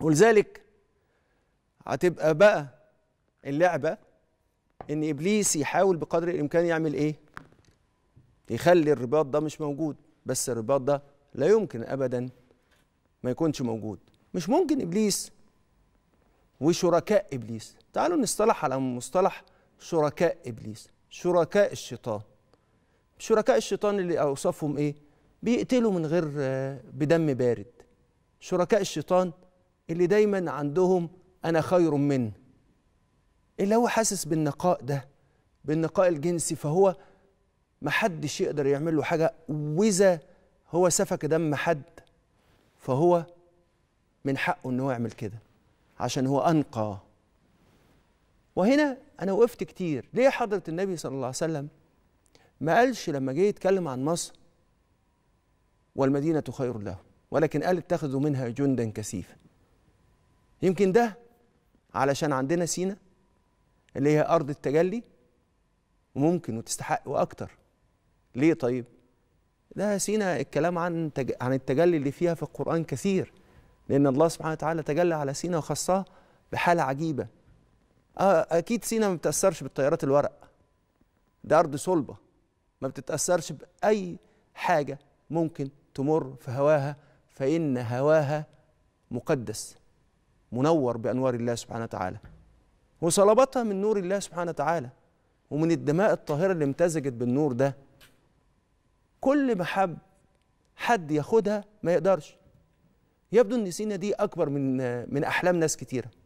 ولذلك هتبقى بقى اللعبة إن إبليس يحاول بقدر الإمكان يعمل إيه؟ يخلي الرباط ده مش موجود بس الرباط ده لا يمكن أبدا ما يكونش موجود مش ممكن إبليس وشركاء إبليس تعالوا نصطلح على مصطلح شركاء إبليس شركاء الشيطان شركاء الشيطان اللي أوصفهم إيه؟ بيقتلوا من غير آه، بدم بارد شركاء الشيطان اللي دايما عندهم انا خير منه اللي هو حاسس بالنقاء ده بالنقاء الجنسي فهو محدش يقدر يعمل له حاجه واذا هو سفك دم حد فهو من حقه ان هو يعمل كده عشان هو انقى وهنا انا وقفت كتير ليه حضره النبي صلى الله عليه وسلم ما قالش لما جه يتكلم عن مصر والمدينه خير له ولكن قال اتخذوا منها جندا كثيفا يمكن ده علشان عندنا سينا اللي هي أرض التجلي وممكن وتستحق وأكتر ليه طيب؟ ده سينا الكلام عن عن التجلي اللي فيها في القرآن كثير لأن الله سبحانه وتعالى تجلى على سينا وخصها بحالة عجيبة آه، أكيد سينا ما بتأثرش بالطيارات الورق ده أرض صلبة ما بتتأثرش بأي حاجة ممكن تمر في هواها فإن هواها مقدس منور بأنوار الله سبحانه وتعالى وصلبتها من نور الله سبحانه وتعالى ومن الدماء الطاهرة اللي امتزجت بالنور ده كل ما حب حد ياخدها ما يقدرش يبدو ان سينا دي اكبر من من احلام ناس كتيره